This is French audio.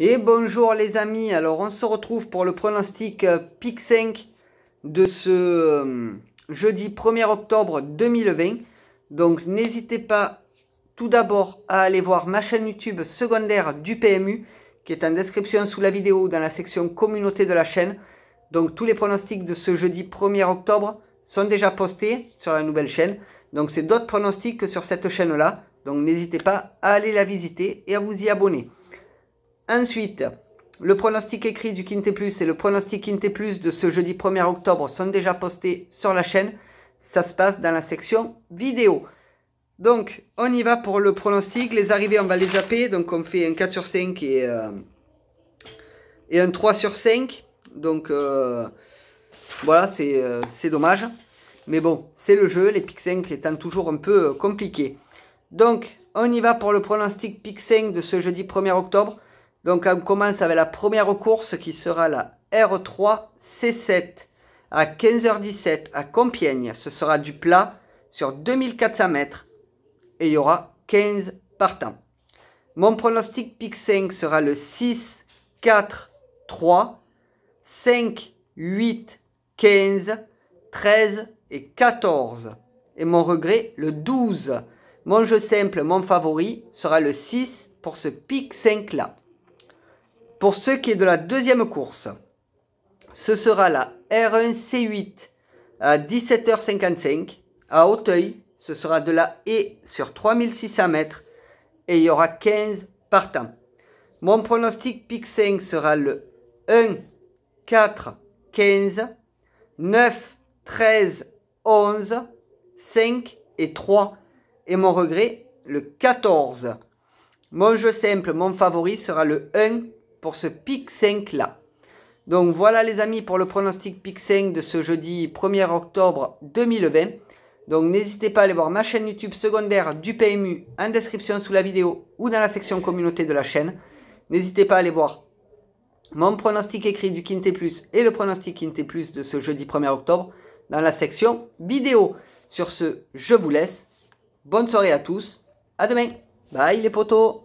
Et bonjour les amis, alors on se retrouve pour le pronostic euh, PIC 5 de ce euh, jeudi 1er octobre 2020. Donc n'hésitez pas tout d'abord à aller voir ma chaîne YouTube secondaire du PMU qui est en description sous la vidéo dans la section communauté de la chaîne. Donc tous les pronostics de ce jeudi 1er octobre sont déjà postés sur la nouvelle chaîne. Donc c'est d'autres pronostics que sur cette chaîne-là. Donc n'hésitez pas à aller la visiter et à vous y abonner. Ensuite, le pronostic écrit du Quinté Plus et le pronostic Quinté Plus de ce jeudi 1er octobre sont déjà postés sur la chaîne. Ça se passe dans la section vidéo. Donc, on y va pour le pronostic. Les arrivées, on va les zapper. Donc, on fait un 4 sur 5 euh, et, un 3 sur 5. Donc, euh, voilà, euh, c'est dommage. Mais bon, c'est le jeu. Les pics 5 étant toujours un peu compliqués. Donc, on y va pour le pronostic pic 5 de ce jeudi 1er octobre. Donc on commence avec la première course qui sera la R3 C7 à 15h17 à Compiègne. Ce sera du plat sur 2400 mètres et il y aura 15 partants. Mon pronostic pic 5 sera le 6, 4, 3, 5, 8, 15, 13 et 14. Et mon regret, le 12. Mon jeu simple, mon favori, sera le 6 pour ce pic 5 là. Pour ce qui est de la deuxième course, ce sera la R1C8 à 17h55 à Hauteuil. Ce sera de la E sur 3600 mètres et il y aura 15 partants. Mon pronostic pic 5 sera le 1, 4, 15, 9, 13, 11, 5 et 3. Et mon regret, le 14. Mon jeu simple, mon favori sera le 1, pour ce pic 5 là. Donc voilà les amis pour le pronostic pic 5 de ce jeudi 1er octobre 2020. Donc n'hésitez pas à aller voir ma chaîne YouTube secondaire du PMU en description sous la vidéo ou dans la section communauté de la chaîne. N'hésitez pas à aller voir mon pronostic écrit du Quintet Plus et le pronostic Quintet Plus de ce jeudi 1er octobre dans la section vidéo. Sur ce, je vous laisse. Bonne soirée à tous. À demain. Bye les potos.